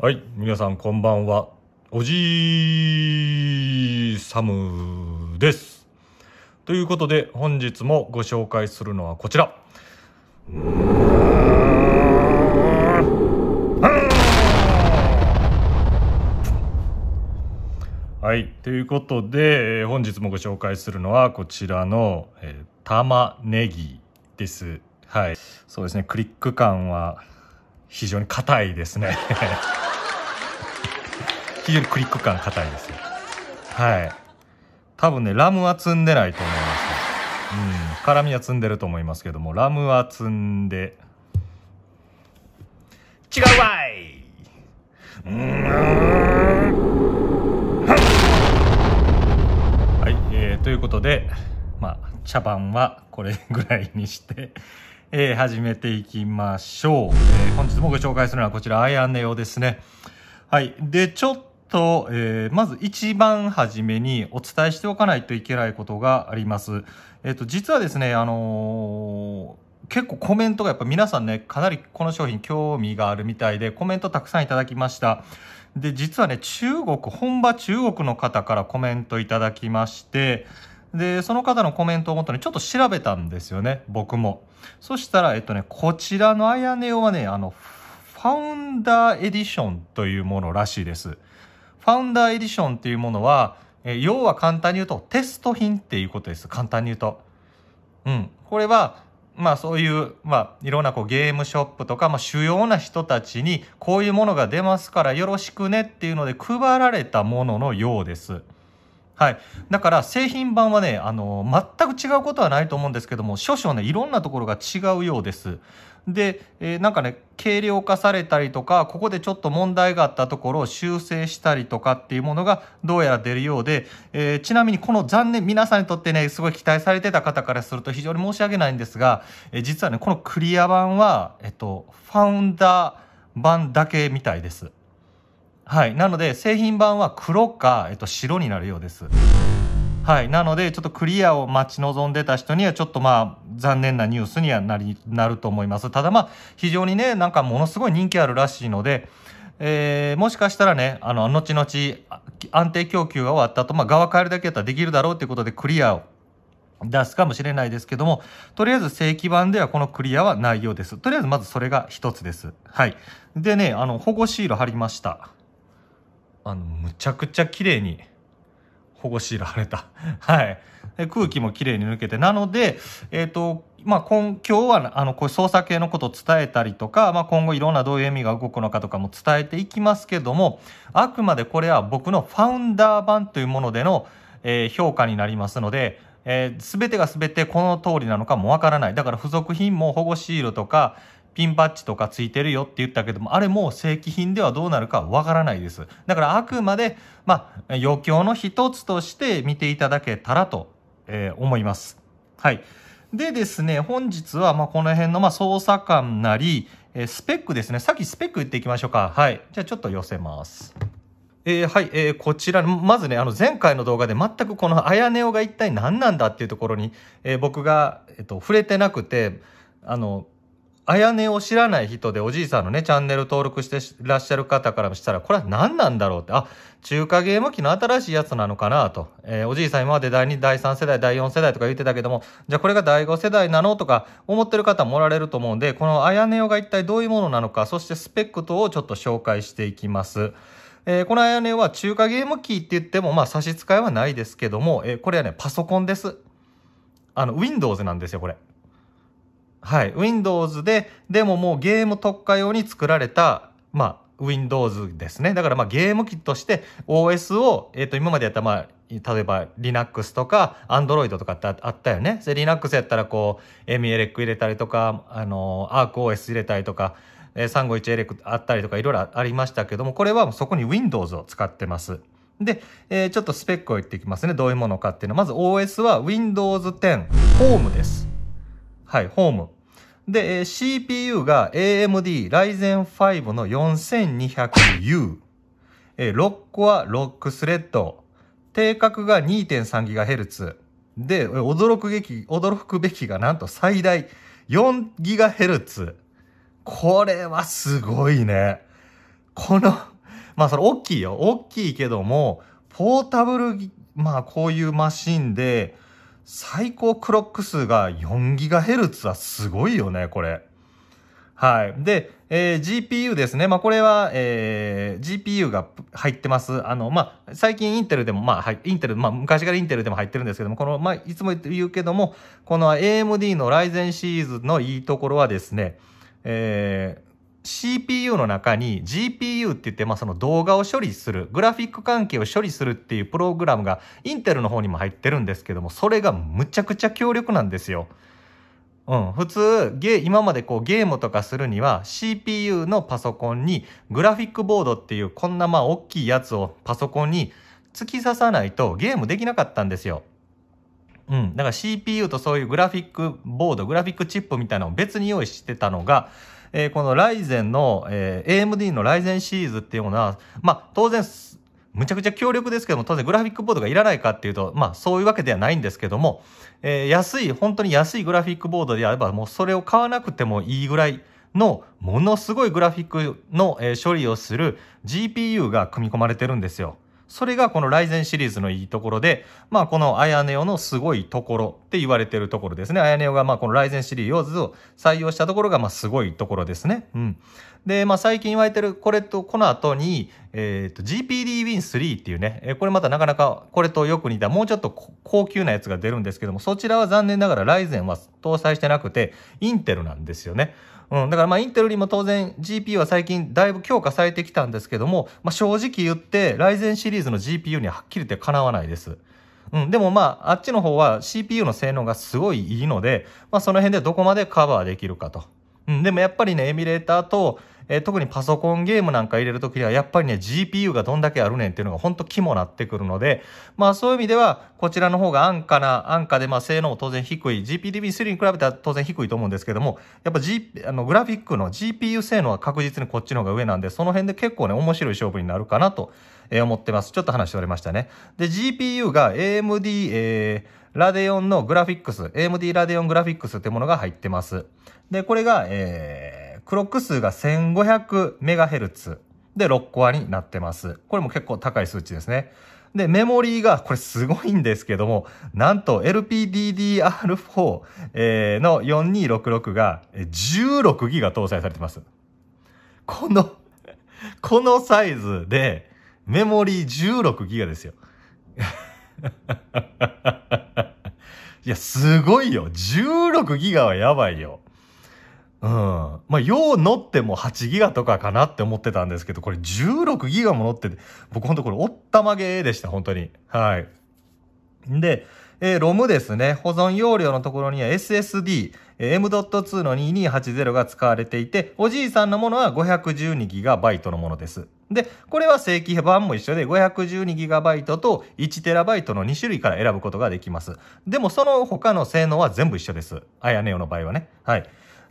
はい、皆さんこんばんは。おじサムです。ということで本日もご紹介するのはこちら。はい、ということで、えー、本日もご紹介するのはこちらの、えー、玉ねぎです。はい、そうですね、クリック感は非常に硬いですね。非常にクリック感硬いですよ。はい。多分ね、ラムは積んでないと思います。うん。辛みは積んでると思いますけども、ラムは積んで、違うわいうーんはい、えー、ということで、まあ、茶番はこれぐらいにして、えー、始めていきましょう。えー、本日もご紹介するのはこちら、アイアンネ用ですね。はい。で、ちょっと、えー、まず一番初めにお伝えしておかないといけないことがあります。えっ、ー、と、実はですね、あのー、結構コメントがやっぱ皆さんね、かなりこの商品興味があるみたいで、コメントたくさんいただきました。で、実はね、中国、本場中国の方からコメントいただきまして、で、その方のコメントをもとにちょっと調べたんですよね、僕も。そしたら、えっとね、こちらのあやねおはね、あの、ファウンダーエディションというものらしいです。ファウンダーエディションっていうものは、え要は簡単に言うとテスト品っていうことです。簡単に言うと。うん。これは、まあそういう、まあいろんなこうゲームショップとか、まあ主要な人たちにこういうものが出ますからよろしくねっていうので配られたもののようです。はい。だから製品版はね、あの、全く違うことはないと思うんですけども、少々ね、いろんなところが違うようです。で、えー、なんかね、軽量化されたりとか、ここでちょっと問題があったところを修正したりとかっていうものがどうやら出るようで、えー、ちなみにこの残念、皆さんにとってね、すごい期待されてた方からすると非常に申し訳ないんですが、えー、実はね、このクリア版は、えっと、ファウンダー版だけみたいです。はい。なので、製品版は黒か、えっと、白になるようです。はい。なので、ちょっとクリアを待ち望んでた人には、ちょっとまあ、残念なニュースにはなりなると思います。ただまあ、非常にね、なんかものすごい人気あるらしいので、えー、もしかしたらね、あの、後々、安定供給が終わった後、まあ、側変えるだけやったらできるだろうということで、クリアを出すかもしれないですけども、とりあえず正規版ではこのクリアはないようです。とりあえずまずそれが一つです。はい。でね、あの、保護シール貼りました。あの、むちゃくちゃ綺麗に保護シール貼れた。はい。空気もきれいに抜けて、なので、えー、と、まあ、今今日はあのこう捜査系のことを伝えたりとか、まあ、今後いろんなどういう意味が動くのかとかも伝えていきますけどもあくまでこれは僕のファウンダー版というものでの、えー、評価になりますので、えー、全てが全てこの通りなのかもわからないだから付属品も保護シールとかピンバッジとかついてるよって言ったけどもあれも正規品ではどうなるかわからないですだからあくまで、まあ、余興の一つとして見ていただけたらとえー、思います。はい。でですね、本日は、まこの辺の、ま操作感なり、えー、スペックですね。さっきスペック言っていきましょうか。はい。じゃあちょっと寄せます。えー、はい、えー、こちら、まずね、あの、前回の動画で全くこのあやねおが一体何なんだっていうところに、え僕が、えっ、と、触れてなくて、あの、あやねを知らない人でおじいさんのね、チャンネル登録してらっしゃる方からしたら、これは何なんだろうって、あ、中華ゲーム機の新しいやつなのかなと。えー、おじいさん今まで第2、第3世代、第4世代とか言ってたけども、じゃあこれが第5世代なのとか思ってる方もおられると思うんで、このあやねをが一体どういうものなのか、そしてスペック等をちょっと紹介していきます。えー、このあやねは中華ゲーム機って言っても、まあ差し支えはないですけども、えー、これはね、パソコンです。あの、Windows なんですよ、これ。はい、Windows で、でももうゲーム特化用に作られた、まあ、Windows ですね。だからまあゲーム機として OS を、えっ、ー、と今までやったまあ、例えば Linux とか Android とかってあったよね。Linux やったらこう、エミエレック入れたりとか、あの、ArcOS 入れたりとか、えー、351エレクあったりとかいろいろありましたけども、これはそこに Windows を使ってます。で、えー、ちょっとスペックを言っていきますね。どういうものかっていうのは、まず OS は Windows 10 Home です。はい、Home。で、CPU が AMD Ryzen 5の 4200U。6クは6スレッド。定格が 2.3GHz。で、驚くべき、驚くべきがなんと最大 4GHz。これはすごいね。この、まあそれ大きいよ。大きいけども、ポータブル、まあこういうマシンで、最高クロック数が 4GHz はすごいよね、これ。はい。で、えー、GPU ですね。まあ、これは、えー、GPU が入ってます。あの、まあ、最近インテルでも、まあ、はい、インテル、まあ、昔からインテルでも入ってるんですけども、この、まあ、いつも言うけども、この AMD の Ryzen シリーズのいいところはですね、えー、CPU の中に GPU って言って、まあ、その動画を処理するグラフィック関係を処理するっていうプログラムがインテルの方にも入ってるんですけどもそれがむちゃくちゃ強力なんですよ。うん、普通ゲ今までこうゲームとかするには CPU のパソコンにグラフィックボードっていうこんなまあ大きいやつをパソコンに突き刺さないとゲームできなかったんですよ。うん、だから CPU とそういうグラフィックボードグラフィックチップみたいなのを別に用意してたのがえー、このライゼンの、えー、AMD のライゼンシリーズっていうものは、まあ、当然、むちゃくちゃ強力ですけども、当然グラフィックボードがいらないかっていうと、まあそういうわけではないんですけども、えー、安い、本当に安いグラフィックボードであれば、もうそれを買わなくてもいいぐらいの、ものすごいグラフィックの、え処理をする GPU が組み込まれてるんですよ。それがこのライゼンシリーズのいいところで、まあこのアヤネオのすごいところって言われてるところですね。アヤネオがまあこのライゼンシリーズを採用したところがまあすごいところですね。うん。で、まあ最近言われてるこれとこの後に、えっ、ー、と GPDWin3 っていうね、えこれまたなかなかこれとよく似たもうちょっと高級なやつが出るんですけども、そちらは残念ながらライゼンは搭載してなくてインテルなんですよね。うん、だからまあインテルにも当然 GPU は最近だいぶ強化されてきたんですけども、まあ、正直言ってライゼンシリーズの GPU にははっきり言ってかなわないです。うん、でもまああっちの方は CPU の性能がすごいいいので、まあ、その辺でどこまでカバーできるかと。うん、でもやっぱりねエミュレーターとえー、特にパソコンゲームなんか入れるきにはやっぱりね GPU がどんだけあるねんっていうのが本当肝なってくるので、まあそういう意味ではこちらの方が安価な、安価でまあ性能も当然低い、GPDB3 に比べたら当然低いと思うんですけども、やっぱ、G、あのグラフィックの GPU 性能は確実にこっちの方が上なんで、その辺で結構ね面白い勝負になるかなと思ってます。ちょっと話しておりましたね。で、GPU が AMD、えーラデオンのグラフィックス、AMD ラデオングラフィックスってものが入ってます。で、これが、えークロック数が 1500MHz で6コアになってます。これも結構高い数値ですね。で、メモリーが、これすごいんですけども、なんと LPDDR4 の4266が16ギガ搭載されてます。このこのサイズで、メモリー16ギガですよ。いや、すごいよ。16ギガはやばいよ。うん。まあ、よう乗っても8ギガとかかなって思ってたんですけど、これ16ギガも乗ってて、僕ほんとこれおったまげでした、本当に。はい。んで、えー、ロムですね。保存容量のところには SSD、M.2 の2280が使われていて、おじいさんのものは 512GB のものです。で、これは正規版も一緒で 512GB と 1TB の2種類から選ぶことができます。でもその他の性能は全部一緒です。あやねよの場合はね。はい。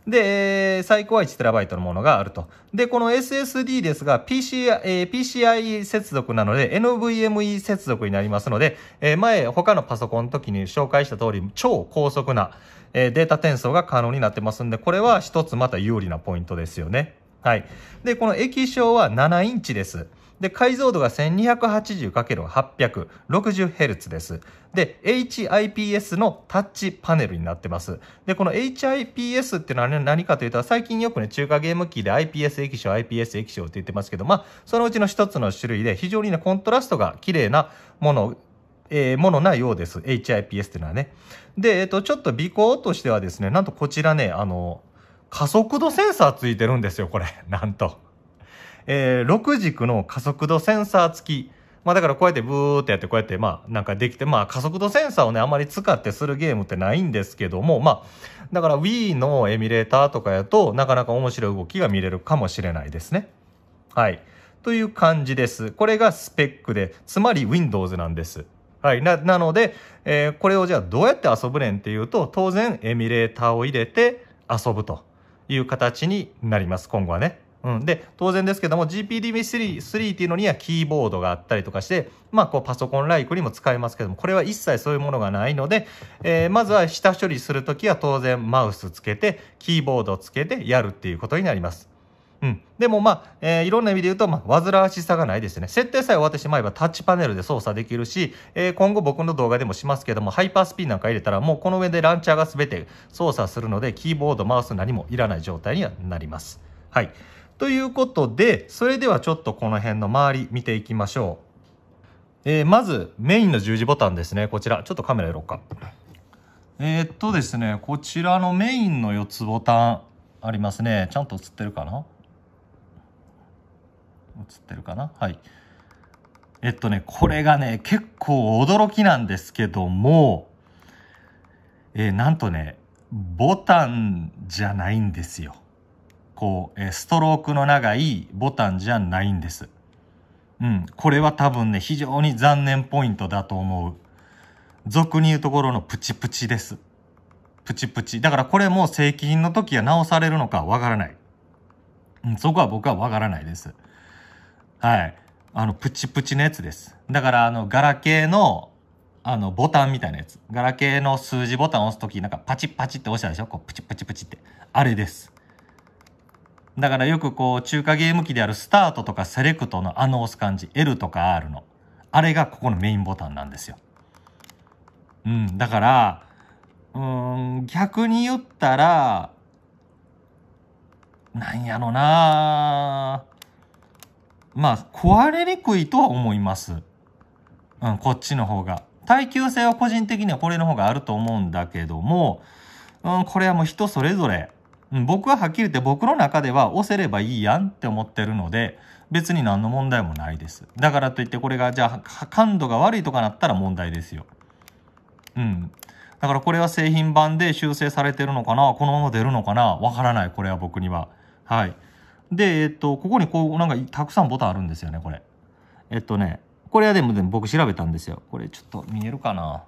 で、最高は 1TB のものがあると。で、この SSD ですが、PCI、えー、PCI 接続なので、NVMe 接続になりますので、えー、前、他のパソコンの時に紹介した通り、超高速な、えー、データ転送が可能になってますんで、これは一つまた有利なポイントですよね。はい。で、この液晶は7インチです。で、解像度が 1280×860Hz です。で、HIPS のタッチパネルになってます。で、この HIPS っていうのは、ね、何かというと、最近よくね、中華ゲーム機で IPS 液晶、IPS 液晶って言ってますけど、まあ、そのうちの一つの種類で、非常にね、コントラストが綺麗なものえー、ものなようです。HIPS っていうのはね。で、えっ、ー、と、ちょっと尾行としてはですね、なんとこちらね、あの、加速度センサーついてるんですよ、これ。なんと。えー、6軸の加速度センサー付き。まあだからこうやってブーってやってこうやってまあなんかできてまあ加速度センサーをねあまり使ってするゲームってないんですけどもまあだから Wii のエミュレーターとかやとなかなか面白い動きが見れるかもしれないですね。はい。という感じです。これがスペックで、つまり Windows なんです。はい。な、なので、えー、これをじゃあどうやって遊ぶねんっていうと、当然エミュレーターを入れて遊ぶという形になります。今後はね。うん、で当然ですけども GPDB3 っていうのにはキーボードがあったりとかして、まあ、こうパソコンライクにも使えますけどもこれは一切そういうものがないので、えー、まずは下処理する時は当然マウスつけてキーボードをつけてやるっていうことになります。うん、でもまあ、えー、いろんな意味で言うと、まあ、煩わしさがないですね。設定さえ終わってしまえばタッチパネルで操作できるし、えー、今後僕の動画でもしますけども、ハイパースピンなんか入れたらもうこの上でランチャーが全て操作するので、キーボード、マウス何もいらない状態にはなります。はい。ということで、それではちょっとこの辺の周り見ていきましょう。えー、まず、メインの十字ボタンですね。こちら、ちょっとカメラやろうか。えー、っとですね、こちらのメインの4つボタンありますね。ちゃんと映ってるかな映ってるかなはい。えっとね、これがね、結構驚きなんですけども、えー、なんとね、ボタンじゃないんですよ。こう、えストロークの長いボタンじゃないんです。うん、これは多分ね、非常に残念ポイントだと思う。俗に言うところのプチプチです。プチプチ。だからこれも正規品の時は直されるのかわからない。うん、そこは僕はわからないです。はい。あの、プチプチのやつです。だから、あの、ガラケーの、あの、ボタンみたいなやつ。ガラケーの数字ボタンを押す時なんかパチパチって押したでしょこう、プチプチプチって。あれです。だからよくこう中華ゲーム機であるスタートとかセレクトのあの押す感じ L とか R のあれがここのメインボタンなんですよ。うん、だからうん逆に言ったらなんやろなまあ壊れにくいとは思います。うん、こっちの方が。耐久性は個人的にはこれの方があると思うんだけども、うん、これはもう人それぞれ僕ははっきり言って僕の中では押せればいいやんって思ってるので別に何の問題もないですだからといってこれがじゃあ感度が悪いとかなったら問題ですようんだからこれは製品版で修正されてるのかなこのまま出るのかなわからないこれは僕にははいでえっとここにこうなんかたくさんボタンあるんですよねこれえっとねこれはでもでも僕調べたんですよこれちょっと見えるかな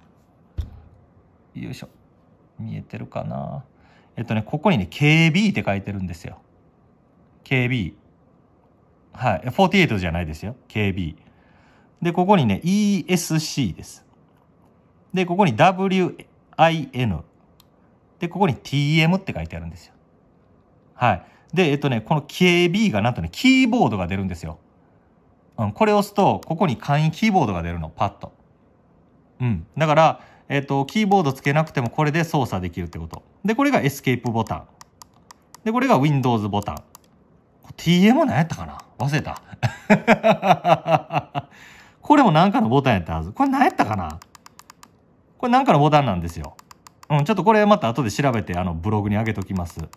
よいしょ見えてるかなえっとね、ここにね、KB って書いてるんですよ。KB。はい。48じゃないですよ。KB。で、ここにね、ESC です。で、ここに WIN。で、ここに TM って書いてあるんですよ。はい。で、えっとね、この KB がなんとね、キーボードが出るんですよ。うん、これを押すと、ここに簡易キーボードが出るの、パッと。うん。だから、えっ、と、キーボードつけなくてもこれで操作できるってこと。で、これがエスケープボタン。で、これが Windows ボタン。TM 何やったかな忘れた。これも何かのボタンやったはず。これ何やったかなこれ何かのボタンなんですよ。うん、ちょっとこれまた後で調べて、あの、ブログに上げときます。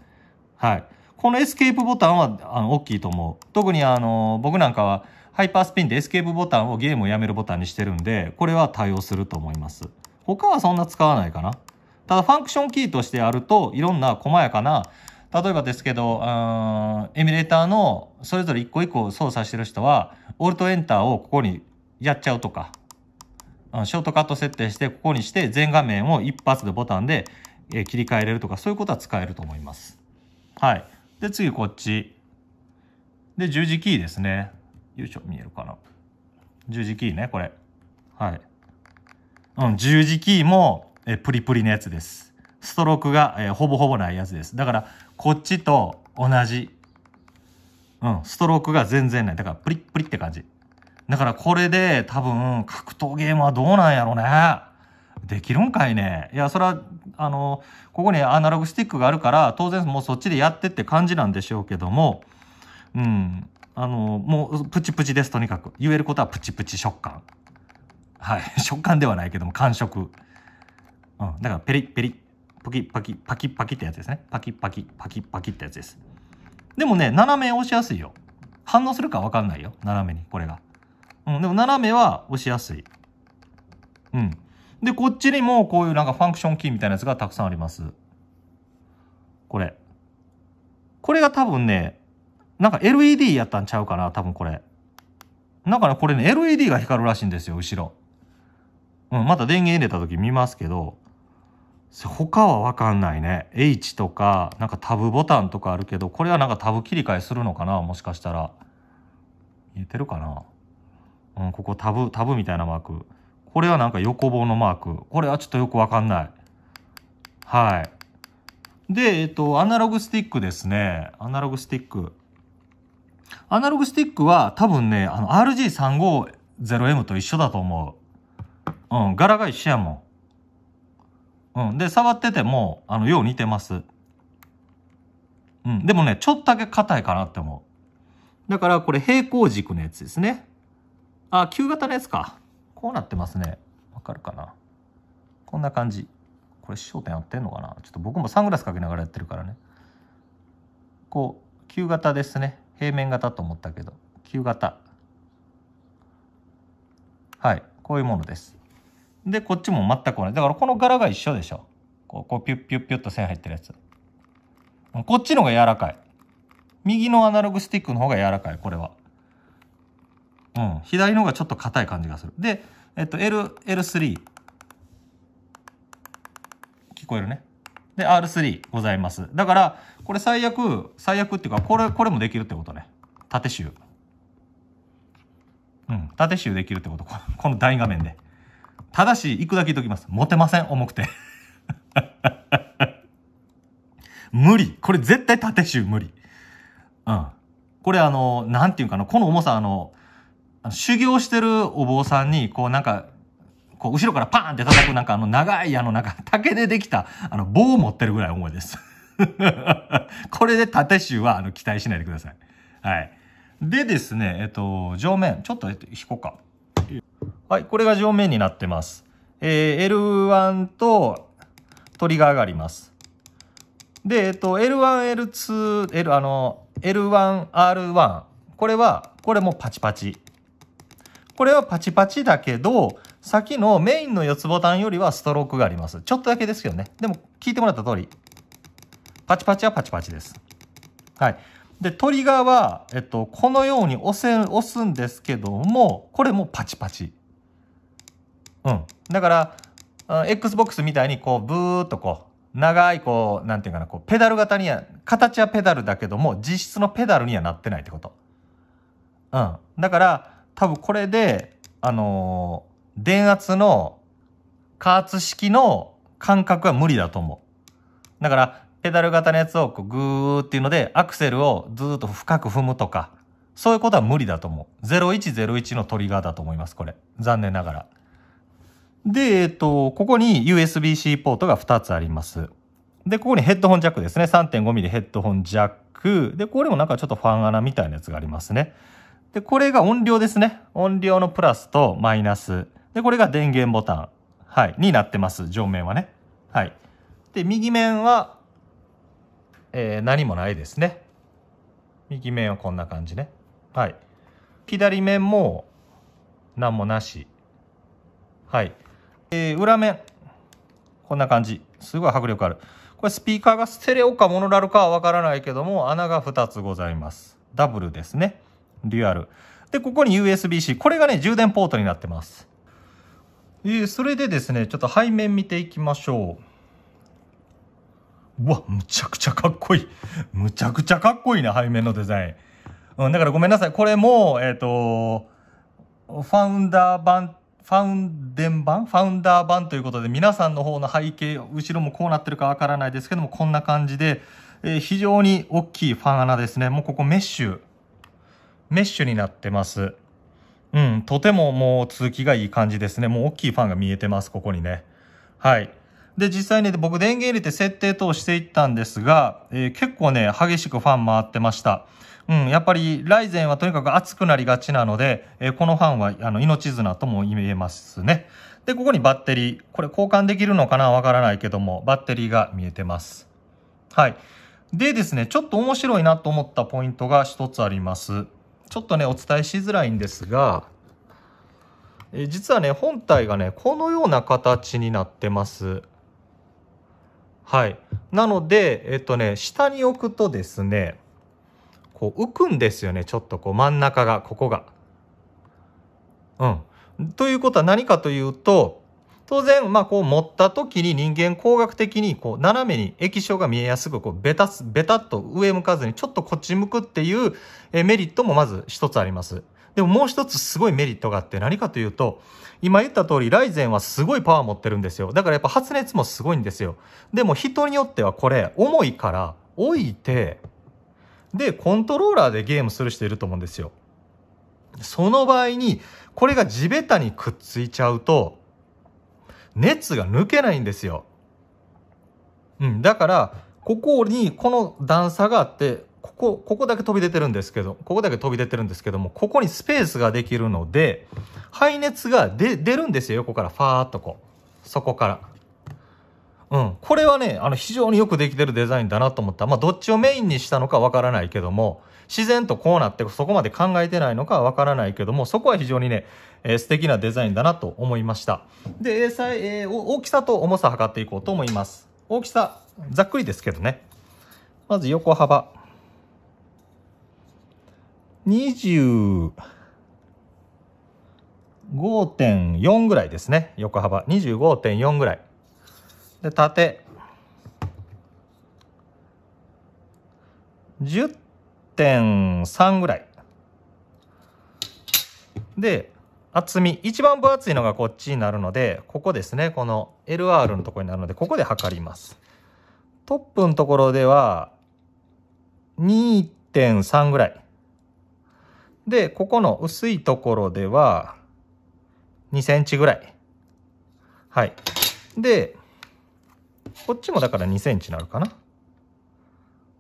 はい。このエスケープボタンは、あの、大きいと思う。特にあの、僕なんかは、ハイパースピンでエスケープボタンをゲームをやめるボタンにしてるんで、これは対応すると思います。他はそんな使わないかな。ただファンクションキーとしてあると、いろんな細やかな、例えばですけど、エミュレーターのそれぞれ一個一個操作してる人は、オルトエンターをここにやっちゃうとか、ショートカット設定して、ここにして全画面を一発でボタンで切り替えれるとか、そういうことは使えると思います。はい。で、次こっち。で、十字キーですね。よいしょ、見えるかな。十字キーね、これ。はい。うん、十字キーも、えプリプリのやつです。ストロークが、えほぼほぼないやつです。だから、こっちと同じ。うん、ストロークが全然ない。だから、プリプリって感じ。だから、これで多分、格闘ゲームはどうなんやろうね。できるんかいね。いや、それは、あの、ここにアナログスティックがあるから、当然もうそっちでやってって感じなんでしょうけども、うん、あの、もうプチプチです、とにかく。言えることはプチプチ食感。はい、食感ではないけども感触、うん、だからペリペリパキパキパキパキってやつですねパキパキパキパキってやつですでもね斜め押しやすいよ反応するか分かんないよ斜めにこれが、うん、でも斜めは押しやすいうんでこっちにもこういうなんかファンクションキーみたいなやつがたくさんありますこれこれが多分ねなんか LED やったんちゃうかな多分これだから、ね、これね LED が光るらしいんですよ後ろうん、また電源入れた時見ますけど、他はわかんないね。H とか、なんかタブボタンとかあるけど、これはなんかタブ切り替えするのかなもしかしたら。見えてるかなうん、ここタブ、タブみたいなマーク。これはなんか横棒のマーク。これはちょっとよくわかんない。はい。で、えっと、アナログスティックですね。アナログスティック。アナログスティックは多分ね、あの RG350M と一緒だと思う。うん、柄が一緒やもん。うん、で、触ってても、あの、よう似てます。うん、でもね、ちょっとだけ硬いかなって思う。だから、これ平行軸のやつですね。あ、旧型のやつか。こうなってますね。わかるかな。こんな感じ。これ焦点合ってんのかなちょっと僕もサングラスかけながらやってるからね。こう、旧型ですね。平面型と思ったけど、旧型。はい、こういうものです。で、こっちも全く同じ。だからこの柄が一緒でしょ。こう、こうピュッピュッピュッと線入ってるやつ。こっちの方が柔らかい。右のアナログスティックの方が柔らかい、これは。うん。左の方がちょっと硬い感じがする。で、えっと、L、L3。聞こえるね。で、R3 ございます。だから、これ最悪、最悪っていうか、これ、これもできるってことね。縦集。うん。縦集できるってこと。この大画面で。ただし、行くだけ言っときます。モテません、重くて。無理。これ絶対縦集無理。うん。これあの、なんていうかな、この重さあの、修行してるお坊さんに、こうなんか、こう後ろからパーンって叩くなんかあの長いあのなんか竹でできたあの棒を持ってるぐらい重いです これで縦集はあの期待しないでください。はい。でですね、えっと、上面、ちょっと引こうか。はい、これが上面になってます。えー、L1 とトリガーがあります。で、えっと、L1、L2、L、あの、L1、R1。これは、これもパチパチ。これはパチパチだけど、先のメインの4つボタンよりはストロークがあります。ちょっとだけですけどね。でも、聞いてもらった通り、パチパチはパチパチです。はい。で、トリガーは、えっと、このように押せ、押すんですけども、これもパチパチ。うん。だから、Xbox みたいにこう、ブーっとこう、長いこう、なんていうかな、こう、ペダル型には、形はペダルだけども、実質のペダルにはなってないってこと。うん。だから、多分これで、あのー、電圧の加圧式の感覚は無理だと思う。だから、ペダル型のやつをこうグーっていうので、アクセルをずっと深く踏むとか、そういうことは無理だと思う。0101のトリガーだと思います、これ。残念ながら。で、えっと、ここに USB-C ポートが2つあります。で、ここにヘッドホンジャックですね。3.5mm ヘッドホンジャック。で、これもなんかちょっとファン穴みたいなやつがありますね。で、これが音量ですね。音量のプラスとマイナス。で、これが電源ボタン。はい。になってます。上面はね。はい。で、右面は、えー、何もないですね。右面はこんな感じね。はい。左面も、何もなし。はい。えー、裏面、こんな感じ。すごい迫力ある。これスピーカーがステレオかモノラルかはわからないけども、穴が2つございます。ダブルですね。デュアル。で、ここに USB-C。これがね、充電ポートになってます。えー、それでですね、ちょっと背面見ていきましょう。うわ、むちゃくちゃかっこいい。むちゃくちゃかっこいいな、背面のデザイン。うん、だからごめんなさい。これも、えっ、ー、と、ファウンダー版ファウンデン版ファウンダー版ということで、皆さんの方の背景、後ろもこうなってるかわからないですけども、こんな感じで、えー、非常に大きいファン穴ですね。もうここメッシュ、メッシュになってます。うん、とてももう通気がいい感じですね。もう大きいファンが見えてます、ここにね。はい。で、実際に、ね、僕電源入れて設定等していったんですが、えー、結構ね、激しくファン回ってました。うん、やっぱりライゼンはとにかく熱くなりがちなので、えー、このファンはあの命綱とも言えますね。で、ここにバッテリー。これ交換できるのかなわからないけども、バッテリーが見えてます。はい。でですね、ちょっと面白いなと思ったポイントが一つあります。ちょっとね、お伝えしづらいんですが、えー、実はね、本体がね、このような形になってます。はい。なので、えっとね、下に置くとですね、こう浮くんですよねちょっとこう真ん中がここが。うん、ということは何かというと当然、まあ、こう持った時に人間工学的にこう斜めに液晶が見えやすくこうベタベタっと上向かずにちょっとこっち向くっていうメリットもまず一つあります。でももう一つすごいメリットがあって何かというと今言った通りライゼンはすごいパワー持ってるんですよだからやっぱ発熱もすごいんですよでも人によってはこれ重いから置いてで、コントローラーでゲームする人いると思うんですよ。その場合に、これが地べたにくっついちゃうと、熱が抜けないんですよ。うん、だから、ここにこの段差があって、ここ、ここだけ飛び出てるんですけど、ここだけ飛び出てるんですけども、ここにスペースができるので、排熱が出、出るんですよ、横から、ファーっとこう。そこから。うん、これはね、あの、非常によくできてるデザインだなと思った。まあ、どっちをメインにしたのかわからないけども、自然とこうなって、そこまで考えてないのかわからないけども、そこは非常にね、えー、素敵なデザインだなと思いました。で、えー、大きさと重さ測っていこうと思います。大きさ、ざっくりですけどね。まず横幅。25.4ぐらいですね。横幅。25.4ぐらい。で縦10.3ぐらいで厚み一番分厚いのがこっちになるのでここですねこの LR のところになるのでここで測りますトップのところでは2.3ぐらいでここの薄いところでは2センチぐらいはいでこっちもだから2センチになるかな。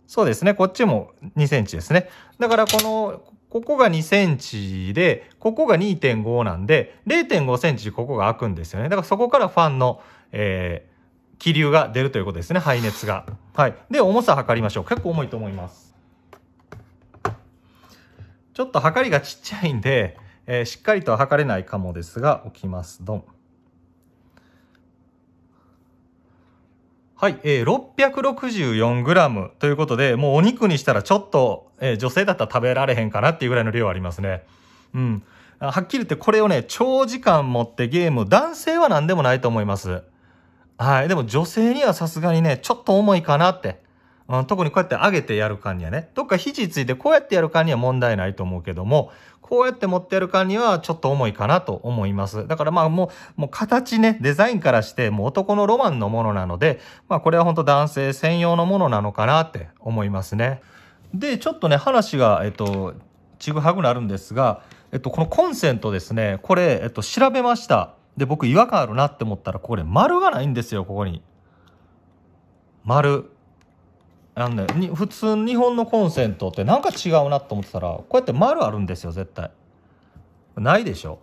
そうですね。こっちも2センチですね。だからこの、ここが2センチで、ここが2.5なんで、0.5センチここが開くんですよね。だからそこからファンの、えー、気流が出るということですね。排熱が。はい。で、重さ測りましょう。結構重いと思います。ちょっと測りがちっちゃいんで、えー、しっかりとは測れないかもですが、置きます。ドン。はい、えー、664g ということで、もうお肉にしたらちょっと、えー、女性だったら食べられへんかなっていうぐらいの量ありますね。うん。はっきり言ってこれをね、長時間持ってゲーム、男性は何でもないと思います。はい。でも女性にはさすがにね、ちょっと重いかなって。うん、特にこうやって上げてやる感にはね、どっか肘ついてこうやってやる感には問題ないと思うけども、こうやって持ってやる感にはちょっと重いかなと思います。だからまあもう、もう形ね、デザインからしてもう男のロマンのものなので、まあこれは本当男性専用のものなのかなって思いますね。で、ちょっとね、話が、えっと、ちぐはぐなるんですが、えっと、このコンセントですね、これ、えっと、調べました。で、僕違和感あるなって思ったら、これ丸がないんですよ、ここに。丸。だよに普通日本のコンセントってなんか違うなと思ってたらこうやって丸あるんですよ絶対ないでしょ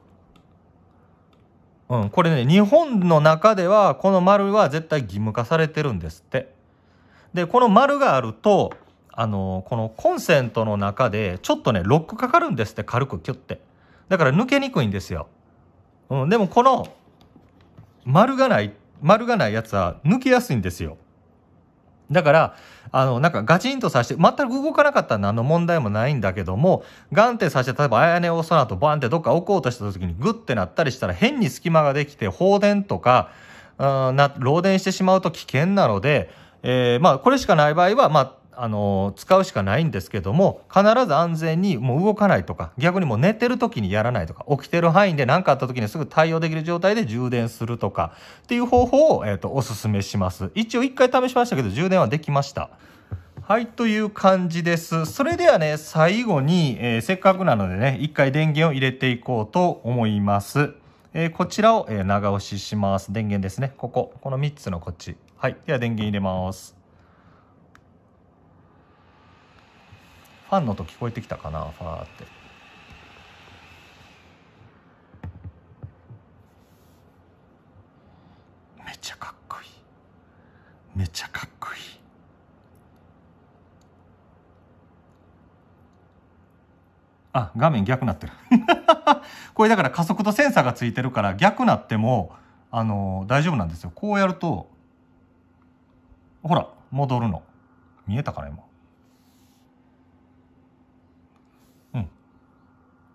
うんこれね日本の中ではこの丸は絶対義務化されてるんですってでこの丸があるとあのこのコンセントの中でちょっとねロックかかるんですって軽くキュッてだから抜けにくいんですよ、うん、でもこの丸がない丸がないやつは抜けやすいんですよだから、あの、なんかガチンと刺して、全く動かなかったら何の問題もないんだけども、ガンって刺して、例えば、あやねをその後バンってどっか置こうとした時にグッてなったりしたら変に隙間ができて、放電とか、うん、な、漏電してしまうと危険なので、えー、まあ、これしかない場合は、まあ、あの使うしかないんですけども必ず安全にもう動かないとか逆にもう寝てる時にやらないとか起きてる範囲で何かあった時にすぐ対応できる状態で充電するとかっていう方法を、えーと、おすすめします一応1回試しましたけど充電はできました。はい、という感じです。それではね、最後に、えー、せっかくなのでね、1回電源を入れていこうと思います。えー、こちらを、えー、長押しします。電源ですね。ここ。この3つのこっち。はい。では電源入れます。ファンの音聞こえてきたかなファーって。めっちゃかっこいいめっちゃかっこいいあ画面逆なってる これだから加速度センサーがついてるから逆なってもあの大丈夫なんですよこうやるとほら戻るの見えたかな今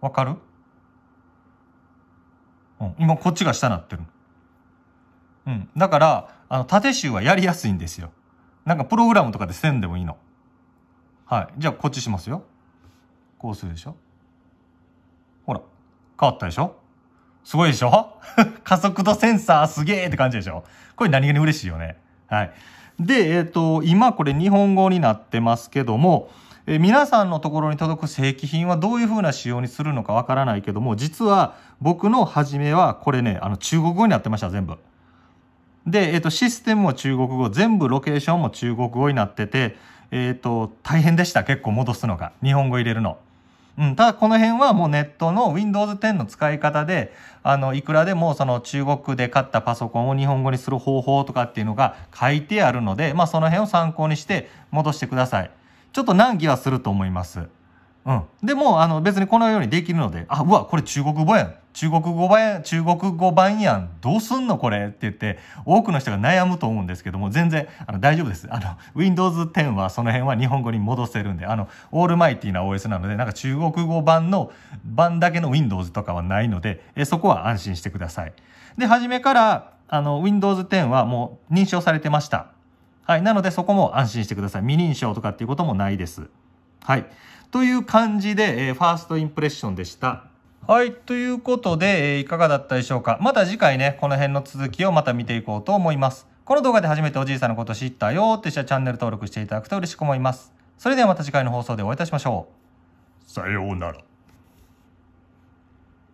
わかる、うん、今こっちが下なってる。うん。だから、あの、縦集はやりやすいんですよ。なんかプログラムとかで線でもいいの。はい。じゃあこっちしますよ。こうするでしょ。ほら。変わったでしょすごいでしょ 加速度センサーすげえって感じでしょこれ何気に嬉しいよね。はい。で、えっ、ー、と、今これ日本語になってますけども、え皆さんのところに届く正規品はどういうふうな仕様にするのかわからないけども、実は僕の初めはこれね、あの中国語になってました、全部。で、えっ、ー、と、システムも中国語、全部ロケーションも中国語になってて、えっ、ー、と、大変でした、結構戻すのが。日本語入れるの。うん、ただこの辺はもうネットの Windows 10の使い方で、あの、いくらでもその中国で買ったパソコンを日本語にする方法とかっていうのが書いてあるので、まあその辺を参考にして戻してください。ちょっと難儀はすると思います。うん。でも、あの、別にこのようにできるので、あ、うわ、これ中国語やん。中国語版やん。中国語版やん。どうすんのこれって言って、多くの人が悩むと思うんですけども、全然、あの、大丈夫です。あの、Windows 10はその辺は日本語に戻せるんで、あの、オールマイティな OS なので、なんか中国語版の、版だけの Windows とかはないので、えそこは安心してください。で、初めから、あの、Windows 10はもう認証されてました。はい。なのでそこも安心してください。未認証とかっていうこともないです。はい。という感じで、えー、ファーストインプレッションでした。はい。ということで、えー、いかがだったでしょうか。また次回ね、この辺の続きをまた見ていこうと思います。この動画で初めておじいさんのこと知ったよって人はチャンネル登録していただくと嬉しく思います。それではまた次回の放送でお会いいたしましょう。さようなら。